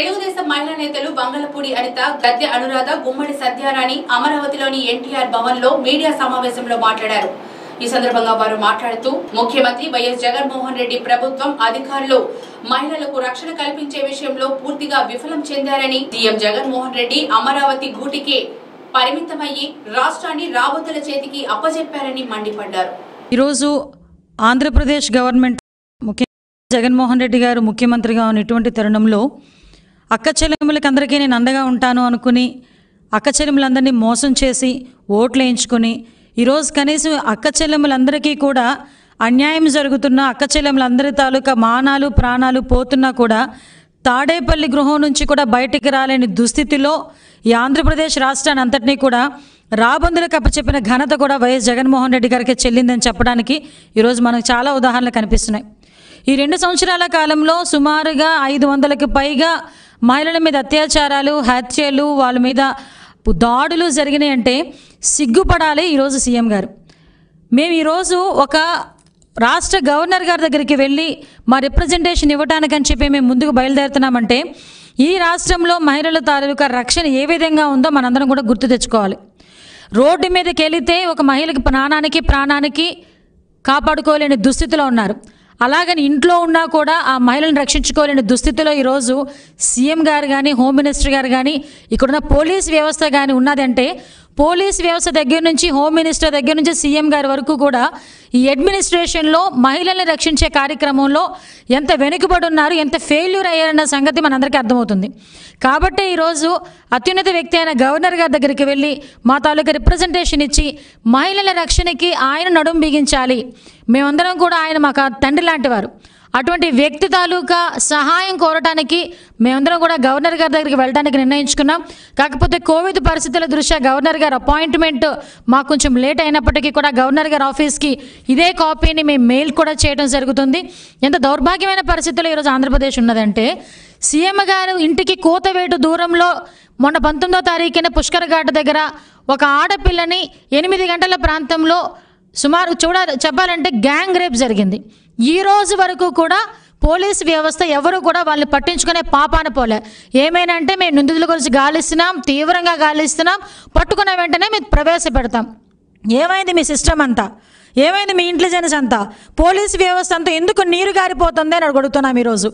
తెలుగుదేశం మహిళా నేతలు బంగళపూడి అనిత గద్దె అనురాధ గుమ్మడి సత్యారాణి అమరావతిలోని ఎన్టీఆర్ భవన్ లో మీడియా సమావేశంలో మాట్లాడారు ఈ సందర్భంగా వారు మాట్లాడుతూ ముఖ్యమంత్రి వైఎస్ జగన్మోహన్ రెడ్డి ప్రభుత్వం అధికారులు మహిళలకు రక్షణ కల్పించే విషయంలో పూర్తిగా విఫలం చెందారని సీఎం జగన్మోహన్ రెడ్డి అమరావతి గూటికే పరిమితమయ్యి రాష్ట్రాన్ని రాబోతుల చేతికి అప్పజెప్పారని మండిపడ్డారు ఈరోజు ఆంధ్రప్రదేశ్ గవర్నమెంట్ జగన్మోహన్ రెడ్డి గారు ముఖ్యమంత్రిగా ఉన్నటువంటి తరుణంలో అక్క చెల్లెములకి అందరికీ నేను అండగా ఉంటాను అనుకుని అక్క చెల్లెములందరినీ మోసం చేసి ఓట్లు వేయించుకుని ఈరోజు కనీసం అక్క చెల్లెములందరికీ కూడా అన్యాయం జరుగుతున్న అక్క చెల్లెములందరి తాలూకా మానాలు ప్రాణాలు పోతున్నా కూడా తాడేపల్లి గృహం నుంచి కూడా బయటికి రాలేని దుస్థితిలో ఈ ఆంధ్రప్రదేశ్ రాష్ట్రాన్ని అంతటినీ కూడా రాబందులకు అప్పచెప్పిన ఘనత కూడా వైఎస్ జగన్మోహన్ రెడ్డి గారికి చెల్లిందని చెప్పడానికి ఈరోజు మనకు చాలా ఉదాహరణలు కనిపిస్తున్నాయి ఈ రెండు సంవత్సరాల కాలంలో సుమారుగా ఐదు వందలకు పైగా మహిళల మీద అత్యాచారాలు హత్యలు వాళ్ళ మీద దాడులు జరిగినాయి అంటే సిగ్గుపడాలి ఈరోజు సీఎం గారు మేము ఈరోజు ఒక రాష్ట్ర గవర్నర్ గారి దగ్గరికి వెళ్ళి మా రిప్రజెంటేషన్ అని చెప్పి మేము ముందుకు బయలుదేరుతున్నామంటే ఈ రాష్ట్రంలో మహిళల తాలూకా రక్షణ ఏ విధంగా ఉందో మనందరం కూడా గుర్తు తెచ్చుకోవాలి రోడ్డు మీదకి వెళితే ఒక మహిళకి ప్రాణానికి ప్రాణానికి కాపాడుకోలేని దుస్థితిలో ఉన్నారు అలాగని ఇంట్లో ఉన్నా కూడా ఆ మహిళను రక్షించుకోలేని దుస్థితిలో ఈరోజు సీఎం గారు కానీ హోమ్ మినిస్టర్ గారు కానీ ఇక్కడున్న పోలీస్ వ్యవస్థ కానీ ఉన్నదంటే పోలీస్ వ్యవస్థ దగ్గర నుంచి హోమ్ మినిస్టర్ దగ్గర నుంచి సీఎం గారి వరకు కూడా ఈ అడ్మినిస్ట్రేషన్లో మహిళల్ని రక్షించే కార్యక్రమంలో ఎంత వెనుకబడి ఉన్నారు ఎంత ఫెయిల్యూర్ అయ్యారన్న సంగతి మనందరికీ అర్థమవుతుంది కాబట్టి ఈరోజు అత్యున్నత వ్యక్తి అయిన గవర్నర్ గారి దగ్గరికి వెళ్ళి మా తాలూకా రిప్రజెంటేషన్ ఇచ్చి మహిళల రక్షణకి ఆయన నడుం బిగించాలి మేమందరం కూడా ఆయన మాకు తండ్రి లాంటివారు అటువంటి వ్యక్తి తాలూకా సహాయం కోరటానికి మేమందరం కూడా గవర్నర్ గారి దగ్గరికి వెళ్ళడానికి నిర్ణయించుకున్నాం కాకపోతే కోవిడ్ పరిస్థితుల దృష్ట్యా గవర్నర్ గారు అపాయింట్మెంట్ మాకు కొంచెం లేట్ అయినప్పటికీ కూడా గవర్నర్ గారి ఆఫీస్కి ఇదే కాపీని మేము మెయిల్ కూడా చేయడం జరుగుతుంది ఎంత దౌర్భాగ్యమైన పరిస్థితుల్లో ఈరోజు ఆంధ్రప్రదేశ్ ఉన్నదంటే సీఎం గారు ఇంటికి కోతవేటు దూరంలో మొన్న పంతొమ్మిదో తారీఖున పుష్కర్ ఘాట్ దగ్గర ఒక ఆడపిల్లని ఎనిమిది గంటల ప్రాంతంలో సుమారు చూడ చెప్పాలంటే గ్యాంగ్ రేప్ జరిగింది ఈ రోజు వరకు కూడా పోలీస్ వ్యవస్థ ఎవరు కూడా వాళ్ళని పట్టించుకునే పాపాన పోలే ఏమైనంటే మేము నిందితుల గురించి గాలిస్తున్నాం తీవ్రంగా గాలిస్తున్నాం పట్టుకున్న వెంటనే మేము ప్రవేశపెడతాం ఏమైంది మీ సిస్టమ్ అంతా ఏమైంది మీ ఇంటెలిజెన్స్ అంతా పోలీస్ వ్యవస్థ అంతా ఎందుకు నీరు గారిపోతుంది అని అడుగుతున్నాం ఈరోజు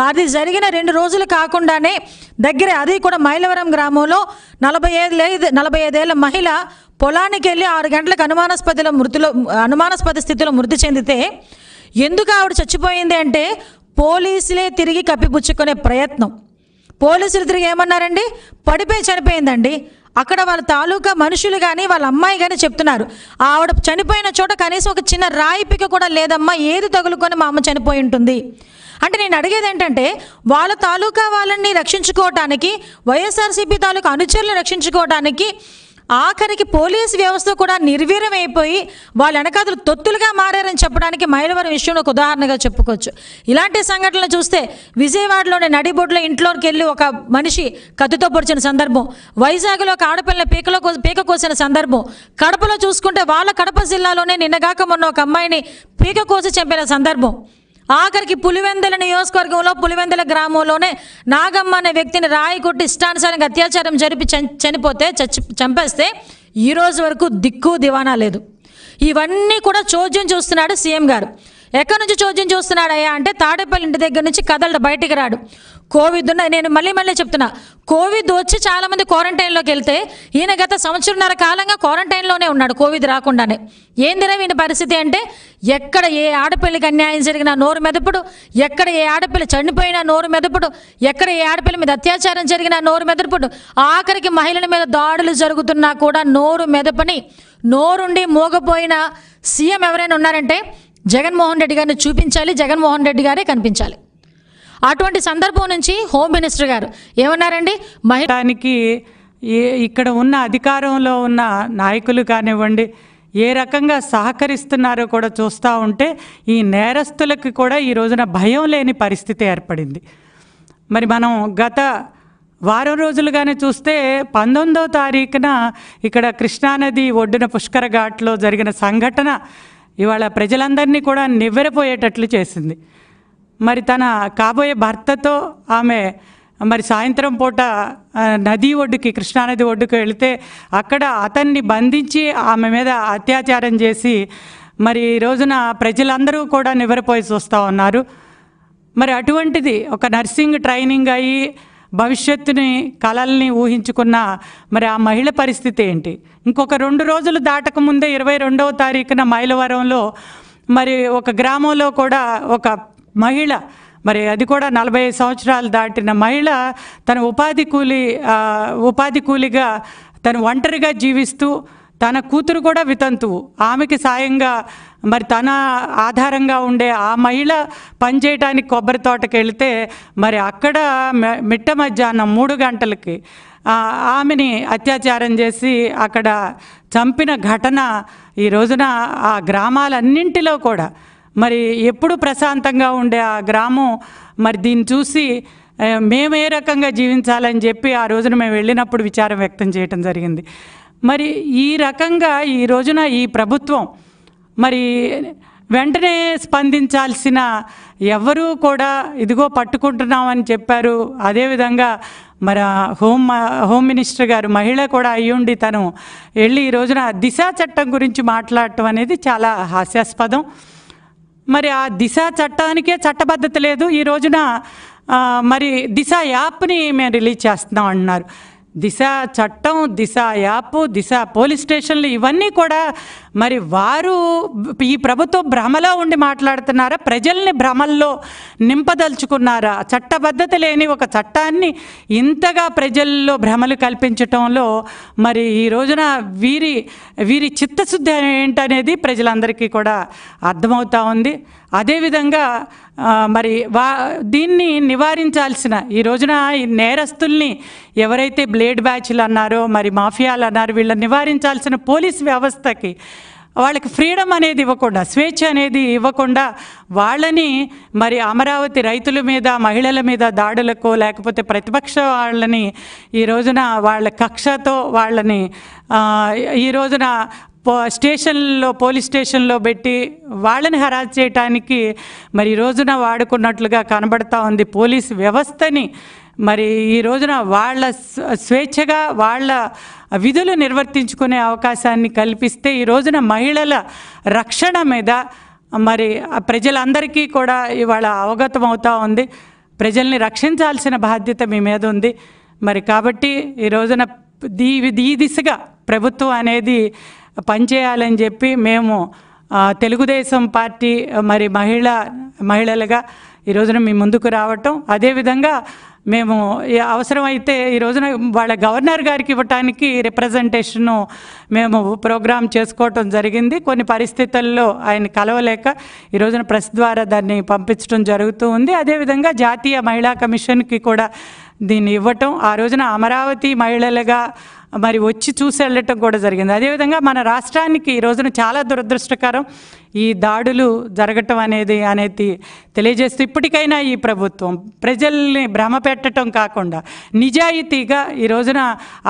దాది జరిగిన రెండు రోజులు కాకుండానే దగ్గర అది కూడా మైలవరం గ్రామంలో నలభై ఐదు నలభై ఐదేళ్ల మహిళ పొలానికి వెళ్ళి ఆరు గంటలకు అనుమానాస్పదిలో మృతిలో అనుమానాస్పద స్థితిలో మృతి చెందితే ఎందుకు ఆవిడ చచ్చిపోయింది అంటే పోలీసులే తిరిగి కప్పిపుచ్చుకునే ప్రయత్నం పోలీసులు తిరిగి ఏమన్నారండి పడిపోయి చనిపోయిందండి అక్కడ వాళ్ళ తాలూకా మనుషులు కానీ వాళ్ళ అమ్మాయి కానీ చెప్తున్నారు ఆవిడ చనిపోయిన చోట కనీసం ఒక చిన్న రాయి కూడా లేదమ్మా ఏది తగులుకొని మా అమ్మ చనిపోయి ఉంటుంది అంటే నేను అడిగేది ఏంటంటే వాళ్ళ తాలూకా వాళ్ళని రక్షించుకోవటానికి వైఎస్ఆర్సీపీ తాలూకా అనుచరులు రక్షించుకోవటానికి ఆఖరికి పోలీస్ వ్యవస్థ కూడా నిర్వీర్యమైపోయి వాళ్ళ వెనకాదులు తొత్తులుగా మారారని చెప్పడానికి మైలవరం విషయంలో ఒక ఉదాహరణగా చెప్పుకోవచ్చు ఇలాంటి సంఘటనలు చూస్తే విజయవాడలోని నడిబొడ్లో ఇంట్లోకి వెళ్ళి ఒక మనిషి కత్తితో పొడిచిన సందర్భం వైజాగ్లో ఒక ఆడపిల్లని పీకలో పీక కోసిన సందర్భం కడపలో చూసుకుంటే వాళ్ళ కడప జిల్లాలోనే నిన్నగాక మొన్న ఒక అమ్మాయిని పీక కోసి చంపిన సందర్భం ఆఖరికి పులివెందుల నియోజకవర్గంలో పులివెందుల గ్రామంలోనే నాగమ్మ అనే వ్యక్తిని రాయి కొట్టి ఇష్టానుసారంగా అత్యాచారం జరిపి చనిపోతే చచ్చి చంపేస్తే ఈరోజు వరకు దిక్కు దివానా లేదు ఇవన్నీ కూడా చోద్యం చూస్తున్నాడు సీఎం గారు ఎక్కడి నుంచి చోద్యం చూస్తున్నాడయ్యా అంటే తాడేపల్లి ఇంటి దగ్గర నుంచి కదలడు బయటికి రాడు కోవిడ్ ఉన్న నేను మళ్ళీ మళ్ళీ చెప్తున్నా కోవిడ్ వచ్చి చాలామంది క్వారంటైన్లోకి వెళ్తే ఈయన గత సంవత్సరంన్నర కాలంగా క్వారంటైన్లోనే ఉన్నాడు కోవిడ్ రాకుండానే ఏందిరా ఈయన పరిస్థితి అంటే ఎక్కడ ఏ ఆడపిల్లకి అన్యాయం జరిగినా నోరు మెదపుడు ఎక్కడ ఏ ఆడపిల్ల చనిపోయినా నోరు మెదపుడు ఎక్కడ ఏ ఆడపిల్ల మీద అత్యాచారం జరిగినా నోరు మెదపుడు ఆఖరికి మహిళల మీద దాడులు జరుగుతున్నా కూడా నోరు మెదపని నోరుండి మోగపోయిన సీఎం ఎవరైనా ఉన్నారంటే జగన్మోహన్ రెడ్డి గారిని చూపించాలి జగన్మోహన్ రెడ్డి గారే కనిపించాలి అటువంటి సందర్భం నుంచి హోమ్ మినిస్టర్ గారు ఏమన్నారండి మహిళానికి ఇక్కడ ఉన్న అధికారంలో ఉన్న నాయకులు కానివ్వండి ఏ రకంగా సహకరిస్తున్నారో కూడా చూస్తూ ఉంటే ఈ నేరస్తులకు కూడా ఈ రోజున భయం లేని పరిస్థితి ఏర్పడింది మరి మనం గత వారం రోజులుగానే చూస్తే పంతొమ్మిదో తారీఖున ఇక్కడ కృష్ణానది ఒడ్డున పుష్కర ఘాట్లో జరిగిన సంఘటన ఇవాళ ప్రజలందరినీ కూడా నివ్వెరపోయేటట్లు చేసింది మరి తన కాబోయే భర్తతో ఆమె మరి సాయంత్రం పూట నది ఒడ్డుకి కృష్ణానది ఒడ్డుకు వెళితే అక్కడ అతన్ని బంధించి ఆమె మీద అత్యాచారం చేసి మరి ఈ రోజున ప్రజలందరూ కూడా నివ్వరపోయి చూస్తూ ఉన్నారు మరి అటువంటిది ఒక నర్సింగ్ ట్రైనింగ్ అయ్యి భవిష్యత్తుని కళల్ని ఊహించుకున్న మరి ఆ మహిళ పరిస్థితి ఏంటి ఇంకొక రెండు రోజులు దాటకముందే ఇరవై రెండవ తారీఖున మైలవరంలో మరి ఒక గ్రామంలో కూడా ఒక మహిళ మరి అది కూడా నలభై సంవత్సరాలు దాటిన మహిళ తన ఉపాధి కూలి ఉపాధి కూలిగా తను ఒంటరిగా జీవిస్తూ తన కూతురు కూడా వితంతువు ఆమెకి సాయంగా మరి తన ఆధారంగా ఉండే ఆ మహిళ పనిచేయడానికి కొబ్బరి తోటకి వెళితే మరి అక్కడ మిట్ట మధ్యాహ్నం మూడు గంటలకి ఆమెని అత్యాచారం చేసి అక్కడ చంపిన ఘటన ఈ రోజున ఆ గ్రామాలన్నింటిలో కూడా మరి ఎప్పుడు ప్రశాంతంగా ఉండే ఆ గ్రామం మరి దీన్ని చూసి మేము ఏ రకంగా జీవించాలని చెప్పి ఆ రోజున మేము వెళ్ళినప్పుడు విచారం వ్యక్తం చేయడం జరిగింది మరి ఈ రకంగా ఈ రోజున ఈ ప్రభుత్వం మరి వెంటనే స్పందించాల్సిన ఎవరూ కూడా ఇదిగో పట్టుకుంటున్నామని చెప్పారు అదేవిధంగా మరి హోమ్ హోమ్ మినిస్టర్ గారు మహిళ కూడా అయ్యుండి తను వెళ్ళి ఈ రోజున దిశ చట్టం గురించి మాట్లాడటం అనేది చాలా హాస్యాస్పదం మరి ఆ దిశ చట్టానికే చట్టబద్ధత లేదు ఈ రోజున మరి దిశ యాప్ని మేము రిలీజ్ చేస్తున్నాం అంటున్నారు దిశ చట్టం దిశ యాప్ దిశ పోలీస్ స్టేషన్లు ఇవన్నీ కూడా మరి వారు ఈ ప్రభుత్వం భ్రమలో ఉండి మాట్లాడుతున్నారా ప్రజల్ని భ్రమల్లో నింపదలుచుకున్నారా చట్టబద్ధత లేని ఒక చట్టాన్ని ఇంతగా ప్రజల్లో భ్రమలు కల్పించటంలో మరి ఈ రోజున వీరి వీరి చిత్తశుద్ధి ఏంటనేది ప్రజలందరికీ కూడా అర్థమవుతూ ఉంది అదేవిధంగా మరి వా దీన్ని నివారించాల్సిన ఈ రోజున ఈ నేరస్తుల్ని ఎవరైతే బ్లేడ్ బ్యాచ్లు అన్నారో మరి మాఫియాలు అన్నారో వీళ్ళని నివారించాల్సిన పోలీస్ వ్యవస్థకి వాళ్ళకి ఫ్రీడమ్ అనేది ఇవ్వకుండా స్వేచ్ఛ అనేది ఇవ్వకుండా వాళ్ళని మరి అమరావతి రైతుల మీద మహిళల మీద దాడులకు లేకపోతే ప్రతిపక్ష వాళ్ళని ఈ రోజున వాళ్ళ కక్షతో వాళ్ళని ఈ రోజున పో స్టేషన్లో పోలీస్ స్టేషన్లో పెట్టి వాళ్ళని హరాజ్ చేయటానికి మరి ఈ రోజున వాడుకున్నట్లుగా కనబడతా ఉంది పోలీస్ వ్యవస్థని మరి ఈ రోజున వాళ్ళ స్వేచ్ఛగా వాళ్ళ విధులు నిర్వర్తించుకునే అవకాశాన్ని కల్పిస్తే ఈ రోజున మహిళల రక్షణ మీద మరి ప్రజలందరికీ కూడా ఇవాళ అవగతం అవుతూ ఉంది ప్రజల్ని రక్షించాల్సిన బాధ్యత మీ మీద ఉంది మరి కాబట్టి ఈ రోజున దీ ఈ దిశగా ప్రభుత్వం అనేది పనిచేయాలని చెప్పి మేము తెలుగుదేశం పార్టీ మరి మహిళ మహిళలుగా ఈ రోజున మీ ముందుకు రావటం అదేవిధంగా మేము అవసరమైతే ఈ రోజున వాళ్ళ గవర్నర్ గారికి ఇవ్వటానికి రిప్రజెంటేషను మేము ప్రోగ్రామ్ చేసుకోవటం జరిగింది కొన్ని పరిస్థితుల్లో ఆయన కలవలేక ఈ రోజున ప్రెస్ ద్వారా దాన్ని పంపించడం జరుగుతూ ఉంది అదేవిధంగా జాతీయ మహిళా కమిషన్కి కూడా దీన్ని ఇవ్వటం ఆ రోజున అమరావతి మహిళలుగా మరి వచ్చి చూసి వెళ్ళటం కూడా జరిగింది అదేవిధంగా మన రాష్ట్రానికి ఈ రోజున చాలా దురదృష్టకరం ఈ దాడులు జరగటం అనేది అనేది తెలియజేస్తూ ఇప్పటికైనా ఈ ప్రభుత్వం ప్రజల్ని భ్రమ పెట్టడం కాకుండా నిజాయితీగా ఈ రోజున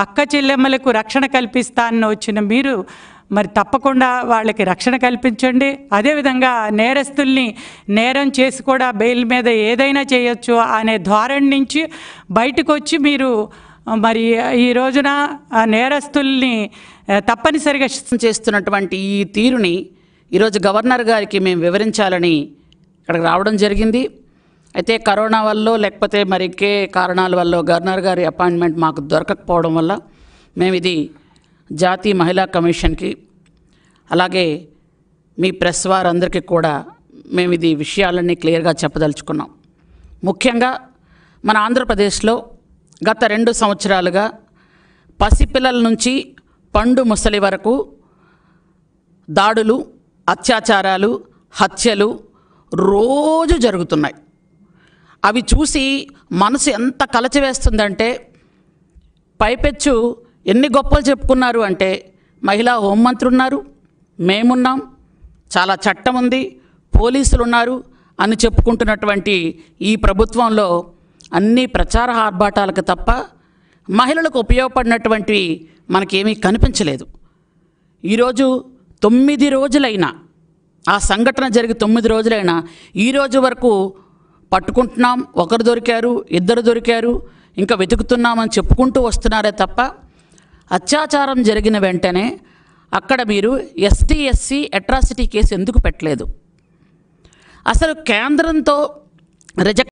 అక్క చెల్లెమ్మలకు రక్షణ కల్పిస్తానని వచ్చిన మీరు మరి తప్పకుండా వాళ్ళకి రక్షణ కల్పించండి అదేవిధంగా నేరస్తుల్ని నేరం చేసి కూడా బెయిల్ మీద ఏదైనా చేయొచ్చు అనే ధోరణి నుంచి బయటకు వచ్చి మీరు మరి ఈ రోజున నేరస్తుల్ని తప్పనిసరిగా చేస్తున్నటువంటి ఈ తీరుని ఈరోజు గవర్నర్ గారికి మేము వివరించాలని ఇక్కడికి రావడం జరిగింది అయితే కరోనా వల్ల లేకపోతే మరి ఇంకే కారణాల వల్ల గవర్నర్ గారి అపాయింట్మెంట్ మాకు దొరకకపోవడం వల్ల మేము ఇది జాతీయ మహిళా కమిషన్కి అలాగే మీ ప్రెస్ వారందరికీ కూడా మేము ఇది విషయాలన్నీ క్లియర్గా చెప్పదలుచుకున్నాం ముఖ్యంగా మన ఆంధ్రప్రదేశ్లో గత రెండు సంవత్సరాలుగా పసిపిల్లల నుంచి పండు ముసలి వరకు దాడులు అత్యాచారాలు హత్యలు రోజు జరుగుతున్నాయి అవి చూసి మనసు ఎంత కలచివేస్తుందంటే పైపెచ్చు ఎన్ని గొప్పలు చెప్పుకున్నారు అంటే మహిళా హోంమంత్రి ఉన్నారు మేమున్నాం చాలా చట్టం ఉంది పోలీసులు ఉన్నారు అని చెప్పుకుంటున్నటువంటి ఈ ప్రభుత్వంలో అన్ని ప్రచార ఆర్భాటాలకు తప్ప మహిళలకు ఉపయోగపడినటువంటివి మనకేమీ కనిపించలేదు ఈరోజు తొమ్మిది రోజులైనా ఆ సంఘటన జరిగి తొమ్మిది రోజులైనా ఈరోజు వరకు పట్టుకుంటున్నాం ఒకరు దొరికారు ఇద్దరు దొరికారు ఇంకా వెతుకుతున్నామని చెప్పుకుంటూ వస్తున్నారే తప్ప అత్యాచారం జరిగిన వెంటనే అక్కడ మీరు ఎస్టీ ఎస్సీ అట్రాసిటీ కేసు ఎందుకు పెట్టలేదు అసలు కేంద్రంతో రిజెక్ట్